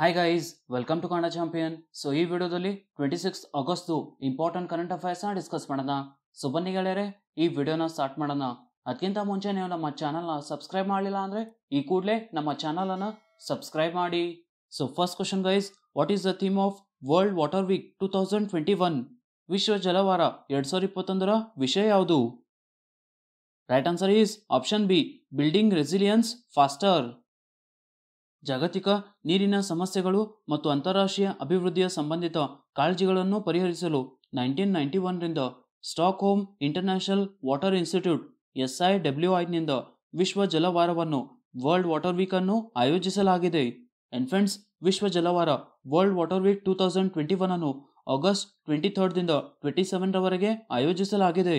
Hi guys welcome to Kannada champion so ಈ ವಿಡಿಯೋದಲ್ಲಿ twenty six August important current ಅಫೇರ್ಸ್ನ discuss ಮಾಡೋಣ ಸೊ ಬನ್ನಿ ಗೆಳೆಯರೆ ಈ ವಿಡಿಯೋನ ಸ್ಟಾರ್ಟ್ ಮಾಡೋಣ ಅದಕ್ಕಿಂತ ಮುಂಚೆ ನೀವು ನಮ್ಮ ಚಾನಲ್ನ ಸಬ್ಸ್ಕ್ರೈಬ್ ಮಾಡಲಿಲ್ಲ ಅಂದರೆ ಈ ಕೂಡಲೇ ನಮ್ಮ ಚಾನಲನ್ನು ಸಬ್ಸ್ಕ್ರೈಬ್ ಮಾಡಿ so first question guys what is the theme of world water week two thousand twenty one ವಿಶ್ವ ಜಲವಾರ ಎರಡು ಸಾವಿರದ ಇಪ್ಪತ್ತೊಂದರ ವಿಷಯ ಯಾವುದು right answer is option B building resilience faster ಜಾಗತಿಕ ನೀರಿನ ಸಮಸ್ಯೆಗಳು ಮತ್ತು ಅಂತಾರಾಷ್ಟ್ರೀಯ ಅಭಿವೃದ್ಧಿಯ ಸಂಬಂಧಿತ ಕಾಳಜಿಗಳನ್ನು ಪರಿಹರಿಸಲು ನೈನ್ಟೀನ್ ನೈಂಟಿ ಒನ್ರಿಂದ Stockholm international water institute SI ಐನಿಂದ ವಿಶ್ವ ಜಲವಾರವನ್ನು ವರ್ಲ್ಡ್ ವಾಟರ್ ವೀಕ್ ಅನ್ನು ಆಯೋಜಿಸಲಾಗಿದೆ ಎನ್ಫೆಂಟ್ಸ್ ವಿಶ್ವ ಜಲವಾರ world water week two thousand twenty one ಅನ್ನು ಆಗಸ್ಟ್ ಟ್ವೆಂಟಿ ಥರ್ಡ್ದಿಂದ ಟ್ವೆಂಟಿ ಸೆವೆನ್ರವರೆಗೆ ಆಯೋಜಿಸಲಾಗಿದೆ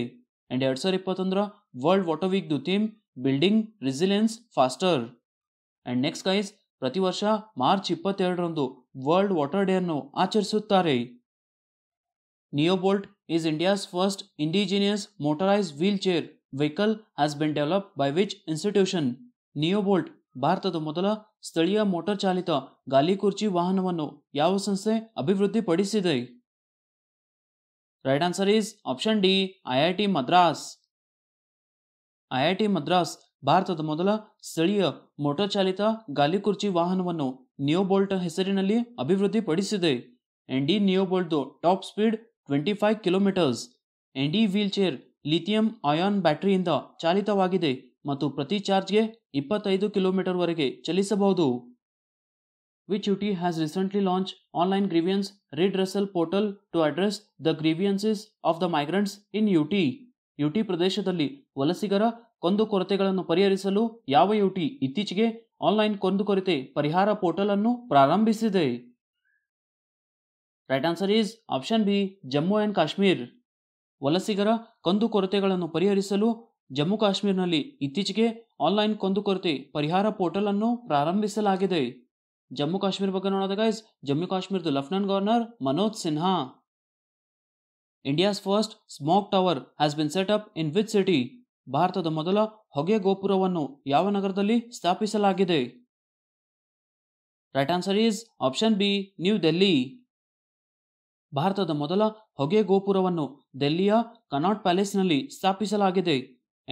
ಅಂಡ್ ಎರಡು ಸಾವಿರದ ಇಪ್ಪತ್ತೊಂದರ ವರ್ಲ್ಡ್ ವಾಟರ್ ವೀಕ್ದು theme building resilience faster and next guys ಪ್ರತಿ ವರ್ಷ ಮಾರ್ಚ್ ಇಪ್ಪತ್ತೆರಡರಂದು ವರ್ಲ್ಡ್ ವಾಟರ್ ಡೇ ಅನ್ನು ಆಚರಿಸುತ್ತಾರೆ NeoBolt is India's first indigenous motorize wheelchair vehicle has been develop by which institution NeoBolt ಭಾರತದ ಮೊದಲ ಸ್ಥಳೀಯ ಮೋಟಾರ್ ಚಾಲಿತ ಗಾಲಿ ಕುರ್ಚಿ ವಾಹನವನ್ನು ಯಾವ ಸಂಸ್ಥೆ ಅಭಿವೃದ್ಧಿಪಡಿಸಿದೆ right answer is option D IIT Madras IIT Madras ಭಾರತದ ಮೊದಲ ಸ್ಥಳೀಯ ಮೋಟರ್ ಚಾಲಿತ ಗಾಲಿಕುರ್ಚಿ ವಾಹನವನ್ನು ನಿಯೋಬೋಲ್ಟ್ ಹೆಸರಿನಲ್ಲಿ ಅಭಿವೃದ್ಧಿಪಡಿಸಿದೆ ಎಂಡಿ ನಿಯೋಬೋಲ್ಟ್ದು top speed twenty five kilometres ಎಂಡಿ ವೀಲ್ಚೇರ್ ಲಿಥಿಯಂ ಆಯಾನ್ ಬ್ಯಾಟರಿಯಿಂದ ಚಾಲಿತವಾಗಿದೆ ಮತ್ತು ಪ್ರತಿ ಚಾರ್ಜ್ಗೆ ಇಪ್ಪತ್ತೈದು ವರೆಗೆ ಚಲಿಸಬಹುದು which UT has recently launch online grievance redressal portal to address the grievances of the migrants in UT UT ಪ್ರದೇಶದಲ್ಲಿ ವಲಸಿಗರ ಕೊರತೆಗಳನ್ನು ಪರಿಹರಿಸಲು ಯಾವ ಯುಟಿ ಇತ್ತೀಚೆಗೆ ಆನ್ಲೈನ್ ಕೊರತೆ ಪರಿಹಾರ ಪೋರ್ಟಲ್ ಅನ್ನು ಪ್ರಾರಂಭಿಸಿದೆ right answer is option B Jammu and Kashmir ವಲಸಿಗರ ಕೊರತೆಗಳನ್ನು ಪರಿಹರಿಸಲು ಜಮ್ಮು ಕಾಶ್ಮೀರ್ನಲ್ಲಿ ಇತ್ತೀಚೆಗೆ ಆನ್ಲೈನ್ ಕೊರತೆ ಪರಿಹಾರ ಪೋರ್ಟಲ್ ಅನ್ನು ಪ್ರಾರಂಭಿಸಲಾಗಿದೆ ಜಮ್ಮು ಕಾಶ್ಮೀರ ಬಗ್ಗೆ ನೋಡೋದಾಗ ಇಸ್ ಜಮ್ಮು ಕಾಶ್ಮೀರದ lieutenant governor Manoj Sinha India's first smoke tower has been set up in which city ಭಾರತದ ಮೊದಲ ಹೊಗೆ ಗೋಪುರವನ್ನು ಯಾವ ನಗರದಲ್ಲಿ ಸ್ಥಾಪಿಸಲಾಗಿದೆ right answer is option B New Delhi ಭಾರತದ ಮೊದಲ ಹೊಗೆ ಗೋಪುರವನ್ನು ದೆಲ್ಲಿಯ ಕನಾಟ್ ಪ್ಯಾಲೇಸ್ನಲ್ಲಿ ಸ್ಥಾಪಿಸಲಾಗಿದೆ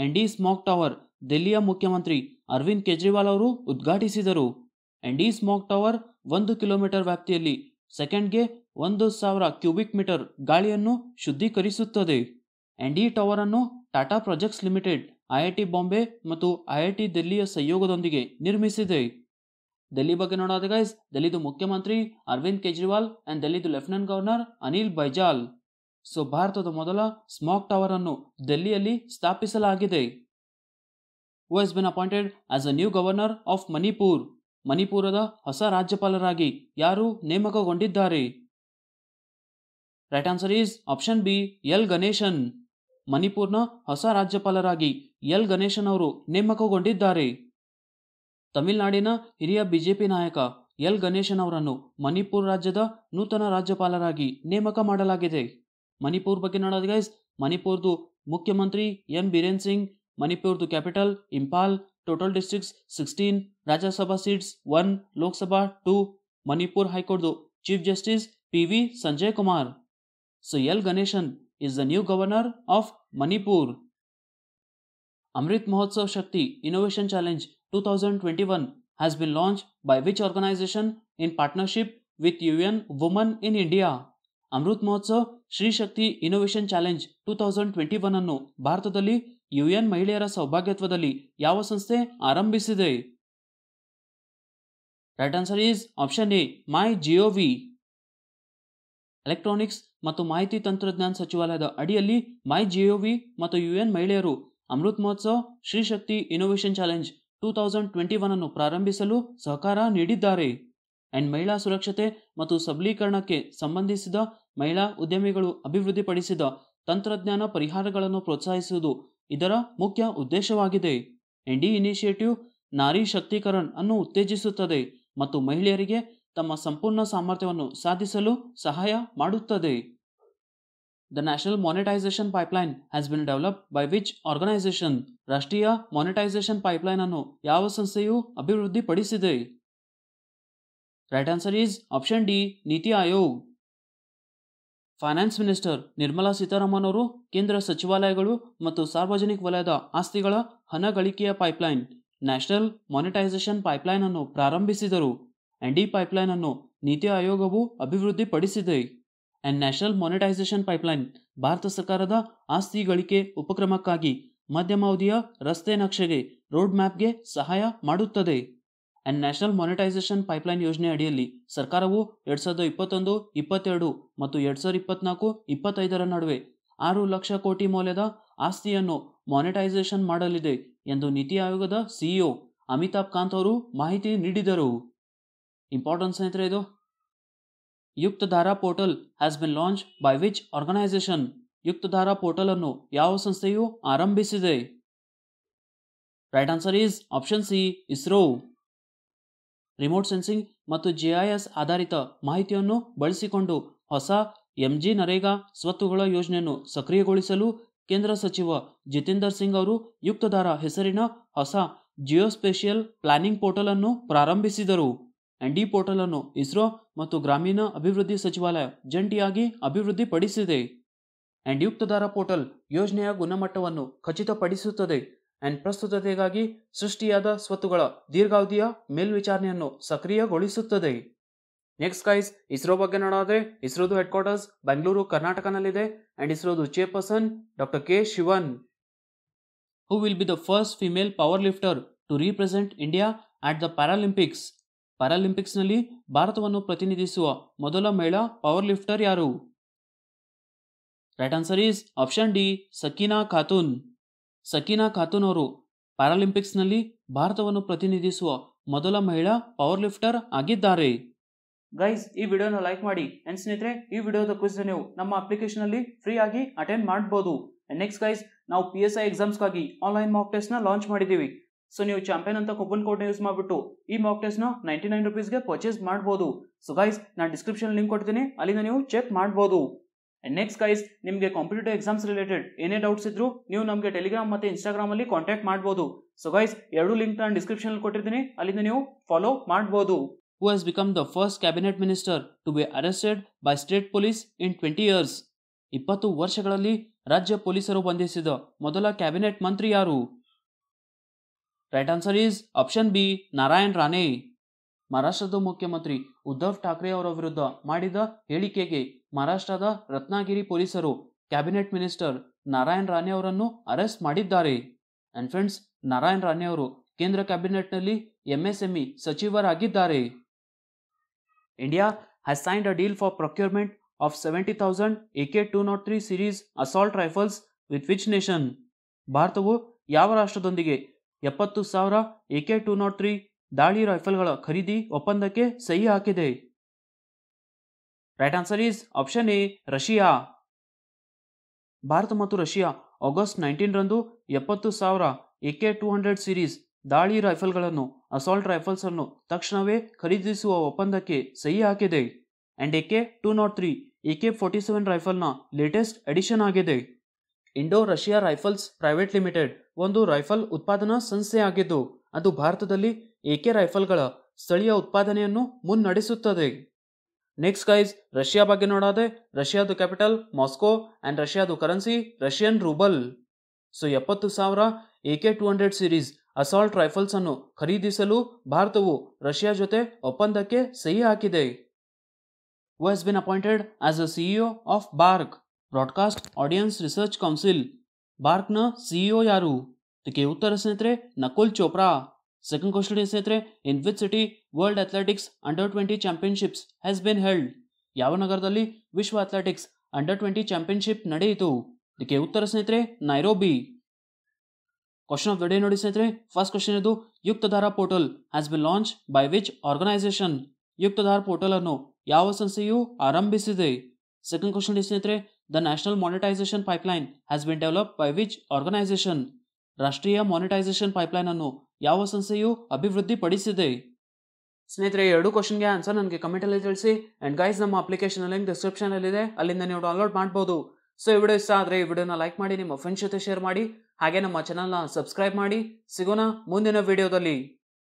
ಎಂಡಿ ಸ್ಮಾಕ್ ಟವರ್ ದೆಲ್ಲಿಯ ಮುಖ್ಯಮಂತ್ರಿ ಅರವಿಂದ್ ಕೇಜ್ರಿವಾಲ್ ಅವರು ಉದ್ಘಾಟಿಸಿದರು ಎಂಡಿ ಸ್ಮಾಕ್ ಟವರ್ ಒಂದು ಕಿಲೋಮೀಟರ್ ವ್ಯಾಪ್ತಿಯಲ್ಲಿ ಸೆಕೆಂಡ್ಗೆ ಒಂದು ಸಾವಿರ ಕ್ಯೂಬಿಕ್ ಮೀಟರ್ ಗಾಳಿಯನ್ನು ಶುದ್ಧೀಕರಿಸುತ್ತದೆ ಎಂಡಿ ಟವರ್ ಅನ್ನು Tata projects limited IIT Bombay ಮತ್ತು ಐಐಟಿ ದೆಲ್ಲಿಯ ಸಹಯೋಗದೊಂದಿಗೆ ನಿರ್ಮಿಸಿದೆ ದೆಲ್ಲಿ ಬಗ್ಗೆ ನೋಡೋದು ಗೈಸ್ ಮುಖ್ಯಮಂತ್ರಿ ಅರವಿಂದ್ ಕೇಜ್ರಿವಾಲ್ ಅಂಡ್ ದೆಹಲಿದು lieutenant governor Anil Baijal so ಭಾರತದ ಮೊದಲ ಸ್ಮಾಕ್ ಟವರ್ ಅನ್ನು ದೆಲ್ಲಿಯಲ್ಲಿ ಸ್ಥಾಪಿಸಲಾಗಿದೆ who has been appointed as a new governor of Manipur ಮಣಿಪುರದ ಹೊಸ ರಾಜ್ಯಪಾಲರಾಗಿ ಯಾರು ನೇಮಕಗೊಂಡಿದ್ದಾರೆ right answer is option B L Ganesan ಮಣಿಪುರ್ನ ಹೊಸ ರಾಜ್ಯಪಾಲರಾಗಿ ಎಲ್ ಗಣೇಶನ್ ಅವರು ನೇಮಕಗೊಂಡಿದ್ದಾರೆ ತಮಿಳುನಾಡಿನ ಹಿರಿಯ ಬಿಜೆಪಿ ನಾಯಕ ಎಲ್ ಗಣೇಶನ್ ಅವರನ್ನು ಮಣಿಪುರ್ ರಾಜ್ಯದ ನೂತನ ರಾಜ್ಯಪಾಲರಾಗಿ ನೇಮಕ ಮಾಡಲಾಗಿದೆ ಮಣಿಪುರ್ ಬಗ್ಗೆ ನೋಡೋದು ಗೈಸ್ ಮಣಿಪುರ್ದು ಮುಖ್ಯಮಂತ್ರಿ ಎಂ ಬಿರೇನ್ ಸಿಂಗ್ ಮಣಿಪುರ್ದು capital Imphal total districts sixteen Rajya Sabha seats one Lok Sabha two Manipur ಹೈಕೋರ್ಟ್ದು chief justice P V Sanjay Kumar so L Ganesan is the new governor of Manipur. Amrit Mahotsav Shakti Innovation Challenge 2021 has been launched by which organization in partnership with UN Women in India? Amrit Mahotsav Shri Shakti Innovation Challenge 2021 thousand twenty UN ಅನ್ನು ಭಾರತದಲ್ಲಿ UN ಮಹಿಳೆಯರ ಸೌಭಾಗ್ಯತ್ವದಲ್ಲಿ ಯಾವ ಸಂಸ್ಥೆ ಆರಂಭಿಸಿದೆ right answer is option A electronics ಮತ್ತು ಮಾಹಿತಿ ತಂತ್ರಜ್ಞಾನ ಸಚಿವಾಲಯದ ಅಡಿಯಲ್ಲಿ ಮೈ ಜಿಒವಿ ಮತ್ತು ಎನ್ ಮಹಿಳೆಯರು Amrit Mahotsav Shri Shakti innovation challenge two thousand twenty one ಅನ್ನು ಪ್ರಾರಂಭಿಸಲು ಸಹಕಾರ ನೀಡಿದ್ದಾರೆ ಅಂಡ್ ಮಹಿಳಾ ಸುರಕ್ಷತೆ ಮತ್ತು ಸಬಲೀಕರಣಕ್ಕೆ ಸಂಬಂಧಿಸಿದ ಮಹಿಳಾ ಉದ್ಯಮಿಗಳು ಅಭಿವೃದ್ಧಿಪಡಿಸಿದ ತಂತ್ರಜ್ಞಾನ ಪರಿಹಾರಗಳನ್ನು ಪ್ರೋತ್ಸಾಹಿಸುವುದು ಇದರ ಮುಖ್ಯ ಉದ್ದೇಶವಾಗಿದೆ ಎನ್ಡಿ ಇನಿಷಿಯೇಟಿವ್ ನಾರಿ ಶಕ್ತೀಕರಣ್ ಅನ್ನು ಉತ್ತೇಜಿಸುತ್ತದೆ ಮತ್ತು ಮಹಿಳೆಯರಿಗೆ ತಮ್ಮ ಸಂಪೂರ್ಣ ಸಾಮರ್ಥ್ಯವನ್ನು ಸಾಧಿಸಲು ಸಹಾಯ ಮಾಡುತ್ತದೆ the national monetisation pipeline has been develop by which organisation ರಾಷ್ಟ್ರೀಯ ಮಾನಿಟೈಸೇಷನ್ ಪೈಪ್ಲೈನ್ ಅನ್ನು ಯಾವ ಸಂಸ್ಥೆಯು ಅಭಿವೃದ್ಧಿಪಡಿಸಿದೆ right answer is option D NITI Aayog finance minister Nirmala Sitharaman ಅವರು ಕೇಂದ್ರ ಸಚಿವಾಲಯಗಳು ಮತ್ತು ಸಾರ್ವಜನಿಕ ವಲಯದ ಆಸ್ತಿಗಳ ಹಣ ಗಳಿಕೆಯ ಪೈಪ್ಲೈನ್ ನ್ಯಾಷನಲ್ ಮಾನಿಟೈಸೇಷನ್ ಪೈಪ್ಲೈನ್ ಅನ್ನು ಪ್ರಾರಂಭಿಸಿದರು ಎನ್ಡಿ ಪೈಪ್ಲೈನ್ ಅನ್ನು ನೀತಿ ಆಯೋಗವು ಅಭಿವೃದ್ಧಿಪಡಿಸಿದೆ and national monetisation pipeline Bharat ಸರ್ಕಾರದ ಆಸ್ತಿ ಗಳಿಕೆ ಉಪಕ್ರಮಕ್ಕಾಗಿ ಮಧ್ಯಮಾವಧಿಯ ರಸ್ತೆ ನಕ್ಷೆಗೆ ರೋಡ್ ಮ್ಯಾಪ್ಗೆ ಸಹಾಯ ಮಾಡುತ್ತದೆ ಅಂಡ್ ನ್ಯಾಷನಲ್ ಮೊನಿಟೈಸೇಷನ್ ಪೈಪ್ಲೈನ್ ಯೋಜನೆ ಅಡಿಯಲ್ಲಿ ಸರ್ಕಾರವು ಎರಡು ಸಾವಿರದ ಇಪ್ಪತ್ತೊಂದು ಇಪ್ಪತ್ತೆರಡು ಮತ್ತು ಎರಡು ಸಾವಿರದ ಇಪ್ಪತ್ನಾಲ್ಕು ಇಪ್ಪತ್ತೈದರ ನಡುವೆ ಆರು ಲಕ್ಷ ಕೋಟಿ ಮೌಲ್ಯದ ಆಸ್ತಿಯನ್ನು ಮಾನಿಟೈಸೇಷನ್ ಮಾಡಲಿದೆ ಎಂದು ನೀತಿ ಆಯೋಗದ ಸಿಇಒ e ಅಮಿತಾಬ್ ಕಾಂತ್ ಅವರು ಮಾಹಿತಿ ನೀಡಿದರು ಇಂಪಾರ್ಟೆಂಟ್ ಸ್ನೇಹಿತರೆ ಇದು Yuktdhara portal has been launch by which organisation Yuktdhara portal ಅನ್ನು ಯಾವ ಸಂಸ್ಥೆಯು ಆರಂಭಿಸಿದೆ right answer is option C ISRO remote sensing ಮತ್ತು ಜಿಐಎಸ್ ಆಧಾರಿತ ಮಾಹಿತಿಯನ್ನು ಬಳಸಿಕೊಂಡು ಹೊಸ ಎಂಜಿ ನರೇಗಾ ಸ್ವತ್ತುಗಳ ಯೋಜನೆಯನ್ನು ಸಕ್ರಿಯಗೊಳಿಸಲು ಕೇಂದ್ರ ಸಚಿವ ಜಿತೇಂದರ್ ಸಿಂಗ್ ಅವರು ಯುಕ್ತಧಾರ ಹೆಸರಿನ ಹೊಸ ಜಿಯೋಸ್ಪೇಷಿಯಲ್ ಪ್ಲಾನಿಂಗ್ ಪೋರ್ಟಲ್ ಅನ್ನು ಪ್ರಾರಂಭಿಸಿದರು ಆ್ಯಂಡ್ ಈ ಪೋರ್ಟಲ್ ಅನ್ನು ಇಸ್ರೋ ಮತ್ತು ಗ್ರಾಮೀಣ ಅಭಿವೃದ್ಧಿ ಸಚಿವಾಲಯ ಜಂಟಿಯಾಗಿ ಅಭಿವೃದ್ಧಿಪಡಿಸಿದೆ ಆ್ಯಂಡ್ ಯುಕ್ತದಾರ ಪೋರ್ಟಲ್ ಯೋಜನೆಯ ಗುಣಮಟ್ಟವನ್ನು ಖಚಿತಪಡಿಸುತ್ತದೆ ಆ್ಯಂಡ್ ಪ್ರಸ್ತುತತೆಗಾಗಿ ಸೃಷ್ಟಿಯಾದ ಸ್ವತ್ತುಗಳ ದೀರ್ಘಾವಧಿಯ ಮೇಲ್ವಿಚಾರಣೆಯನ್ನು ಸಕ್ರಿಯಗೊಳಿಸುತ್ತದೆ ನೆಕ್ಸ್ಟ್ ಕೈಸ್ ಇಸ್ರೋ ಬಗ್ಗೆ ನೋಡೋದ್ರೆ ಇಸ್ರೋದು ಹೆಡ್ ಕ್ವಾರ್ಟರ್ಸ್ ಬೆಂಗಳೂರು ಕರ್ನಾಟಕನಲ್ಲಿದೆ ಆ್ಯಂಡ್ ಇಸ್ರೋದು chairperson doctor K Sivan who will be the first female powerlifter to represent India at the Paralympics ಪ್ಯಾರಾಲಿಂಪಿಕ್ಸ್ನಲ್ಲಿ ಭಾರತವನ್ನು ಪ್ರತಿನಿಧಿಸುವ ಮೊದಲ ಮಹಿಳಾ ಪವರ್ ಲಿಫ್ಟರ್ ಯಾರು right answer is option D Sakina Khatun Sakina Khatun ಅವರು ಪ್ಯಾರಾಲಿಂಪಿಕ್ಸ್ನಲ್ಲಿ ಭಾರತವನ್ನು ಪ್ರತಿನಿಧಿಸುವ ಮೊದಲ ಮಹಿಳಾ ಪವರ್ ಲಿಫ್ಟರ್ ಆಗಿದ್ದಾರೆ ಗೈಸ್ ಈ ವಿಡಿಯೋನ ಲೈಕ್ ಮಾಡಿ ಅಂಡ್ ಸ್ನೇಹಿತರೆ ಈ ವಿಡಿಯೋದ ಕ್ವಿಸ್ ನೀವು ನಮ್ಮ ಅಪ್ಲಿಕೇಶನ್ ಅಲ್ಲಿ ಫ್ರೀ ಆಗಿ ಅಟೆಂಡ್ ಮಾಡಬಹುದು ನೆಕ್ಸ್ಟ್ ಗೈಸ್ ನಾವು ಪಿ ಎಸ್ ಐ ಎಕ್ಸಾಮ್ಸ್ಗಾಗಿ ಆನ್ಲೈನ್ ಮಾಕ್ ಟೆಸ್ಟ್ನ ಲಾಂಚ್ ಮಾಡಿದ್ದೀವಿ ಸೊ ನೀವು ಚಾಂಪಿಯನ್ ಅಂತ ಕೂಪನ್ ಕೋಡ್ ಯೂಸ್ ಮಾಡಿಬಿಟ್ಟು ಈ ಮಾಕ್ ಟೆಸ್ಟ್ ನ ನೈಂಟಿ ನೈನ್ ರುಪೀಸ್ಗೆ ಪರ್ಚೇಸ್ ಮಾಡಬಹುದು ಸೊ ಗೈಸ್ ನಾನು ಡಿಸ್ಕ್ರಿಪ್ಷನ್ ಲಿಂಕ್ ಕೊಡ್ತೀನಿ ಅಲ್ಲಿಂದ ನೀವು ಚೆಕ್ ಮಾಡಬಹುದು ನೆಕ್ಸ್ಟ್ ಗೈಸ್ ನಿಮಗೆ ಕಾಂಪಿಟೇಟಿವ್ ಎಕ್ಸಾಮ್ಸ್ ರಿಲೇಟೆಡ್ ಏನೇ ಡೌಟ್ಸ್ ಇದ್ರು ನೀವು ನಮಗೆ ಟೆಲಿಗ್ರಾಮ್ ಮತ್ತೆ ಇನ್ಸ್ಟಾಗ್ರಾಮ್ ಅಲ್ಲಿ ಕಾಂಟ್ಯಾಕ್ಟ್ ಮಾಡಬಹುದು ಸೊ ಗೈಸ್ ಎರಡು ಲಿಂಕ್ ನಾನು ಡಿಸ್ಕ್ರಿಪ್ಷನ್ ಕೊಟ್ಟಿರ್ತೀನಿ ಅಲ್ಲಿಂದ ನೀವು ಫಾಲೋ ಮಾಡಬಹುದು who has become the first cabinet minister to be arrested by state police in twenty years ಇಪ್ಪತ್ತು ವರ್ಷಗಳಲ್ಲಿ ರಾಜ್ಯ ಪೊಲೀಸರು ಬಂಧಿಸಿದ ಮೊದಲ ಕ್ಯಾಬಿನೆಟ್ ಮಂತ್ರಿ ಯಾರು right answer is option B Narayan Rane ಮಹಾರಾಷ್ಟ್ರದ ಮುಖ್ಯಮಂತ್ರಿ ಉದ್ಧವ್ ಠಾಕ್ರೆ ಅವರ ವಿರುದ್ಧ ಮಾಡಿದ ಹೇಳಿಕೆಗೆ ಮಹಾರಾಷ್ಟ್ರದ ರತ್ನಾಗಿರಿ ಪೊಲೀಸರು ಕ್ಯಾಬಿನೆಟ್ ಮಿನಿಸ್ಟರ್ ನಾರಾಯಣ್ ರಾಣೆ ಅವರನ್ನು ಅರೆಸ್ಟ್ ಮಾಡಿದ್ದಾರೆ ಅಂಡ್ ಫ್ರೆಂಡ್ಸ್ ನಾರಾಯಣ್ ರಾಣೆ ಅವರು ಕೇಂದ್ರ ಕ್ಯಾಬಿನೆಟ್ನಲ್ಲಿ ಎಂಎಸ್ಎಂಇ e ಸಚಿವರಾಗಿದ್ದಾರೆ India has signed a deal for procurement of seventy thousand A K two not three series assault rifles with which nation ಭಾರತವು ಯಾವ ರಾಷ್ಟ್ರದೊಂದಿಗೆ ಎಪ್ಪತ್ತು ಸಾವಿರ A K two not three ದಾಳಿ ರೈಫಲ್ಗಳ ಖರೀದಿ ಒಪ್ಪಂದಕ್ಕೆ ಸಹಿ ಹಾಕಿದೆ right answer is option A Russia ಭಾರತ ಮತ್ತು ರಷ್ಯಾ ಆಗಸ್ಟ್ ನೈನ್ಟೀನ್ ರಂದು ಎಪ್ಪತ್ತು ಸಾವಿರ A K two hundred series ದಾಳಿ ರೈಫಲ್ಗಳನ್ನು ಅಸಾಲ್ಟ್ ರೈಫಲ್ಸ್ ಅನ್ನು ತಕ್ಷಣವೇ ಖರೀದಿಸುವ ಒಪ್ಪಂದಕ್ಕೆ ಸಹಿ ಹಾಕಿದೆ and K two not three A K forty seven ರೈಫಲ್ನ ಲೇಟೆಸ್ಟ್ ಎಡಿಷನ್ ಆಗಿದೆ Indo Russia rifles private limited ಒಂದು ರೈಫಲ್ ಉತ್ಪಾದನಾ ಸಂಸ್ಥೆಯಾಗಿದ್ದು ಅದು ಭಾರತದಲ್ಲಿ ಎಕೆ ರೈಫಲ್ಗಳ ಸ್ಥಳೀಯ ಉತ್ಪಾದನೆಯನ್ನು ಮುನ್ನಡೆಸುತ್ತದೆ ನೆಕ್ಸ್ಟ್ ಗೈಸ್ ರಷ್ಯಾ ಬಗ್ಗೆ ನೋಡೋದೆ ರಷ್ಯಾದು ಕ್ಯಾಪಿಟಲ್ ಮಾಸ್ಕೋ ಆ್ಯಂಡ್ ರಷ್ಯಾದು ಕರೆನ್ಸಿ ರಷ್ಯನ್ ರೂಬಲ್ ಸೊ ಎಪ್ಪತ್ತು ಸಾವಿರ A K two hundred series assault rifles ಅನ್ನು ಖರೀದಿಸಲು ಭಾರತವು ರಷ್ಯಾ ಜೊತೆ ಒಪ್ಪಂದಕ್ಕೆ ಸಹಿ ಹಾಕಿದೆ who has been appointed as a CEO of BARC broadcast audience research council ಬಾರ್ಕ್ನ ಸಿಇಒ ಯಾರು ಇದಕ್ಕೆ ಉತ್ತರ ಸ್ನೇಹಿತರೆ ನಕುಲ್ ಚೋಪ್ರಾ ಸೆಕೆಂಡ್ ಕ್ವಶನ್ ಸ್ನೇಹಿತರೆ in which city world athletics under twenty championships has been held ಯಾವ ನಗರದಲ್ಲಿ ವಿಶ್ವ ಅಥ್ಲೆಟಿಕ್ಸ್ ಅಂಡರ್ ಟ್ವೆಂಟಿ ಚಾಂಪಿಯನ್ಶಿಪ್ ನಡೆಯಿತು ಇದಕ್ಕೆ ಉತ್ತರ ಸ್ನೇಹಿತರೆ Nairobi question of the day ನೋಡಿ ಸ್ನೇಹಿತರೆ ಫಸ್ಟ್ ಕ್ವಶನ್ ಇದು Yuktdhara portal has been launch by which organisation Yuktdhara portal ಅನ್ನು ಯಾವ ಸಂಸ್ಥೆಯು ಆರಂಭಿಸಿದೆ ಸೆಕೆಂಡ್ ಕ್ವಶನ್ ಸ್ನೇಹಿತರೆ The National Monetization Pipeline has been developed by which organization? ರಾಷ್ಟ್ರೀಯ ಮಾನಿಟೈಸೇಷನ್ ಪೈಪ್ಲೈನ್ ಅನ್ನು ಯಾವ ಸಂಸ್ಥೆಯು ಅಭಿವೃದ್ಧಿ ಪಡಿಸಿದೆ ಸ್ನೇಹಿತರೆ ಎರಡು ಕ್ವಶನ್ಗೆ ಆನ್ಸರ್ ನನಗೆ ಕಮೆಂಟಲ್ಲಿ ತಿಳಿಸಿ ಆ್ಯಂಡ್ ಗೈಸ್ ನಮ್ಮ ಅಪ್ಲಿಕೇಶನ್ ಲಿಂಕ್ ಡಿಸ್ಕ್ರಿಪ್ಷನಲ್ಲಿದೆ ಅಲ್ಲಿಂದ ನೀವು ಡೌನ್ಲೋಡ್ ಮಾಡ್ಬೋದು ಸೊ ಈ ವಿಡಿಯೋ ಇಷ್ಟ ಆದರೆ ಈ ವಿಡಿಯೋನ ಲೈಕ್ ಮಾಡಿ ನಿಮ್ಮ ಫ್ರೆಂಡ್ಸ್ ಜೊತೆ ಶೇರ್ ಮಾಡಿ ಹಾಗೆ ನಮ್ಮ ಚಾನಲ್ನ ಸಬ್ಸ್ಕ್ರೈಬ್ ಮಾಡಿ ಸಿಗೋಣ ಮುಂದಿನ ವಿಡಿಯೋದಲ್ಲಿ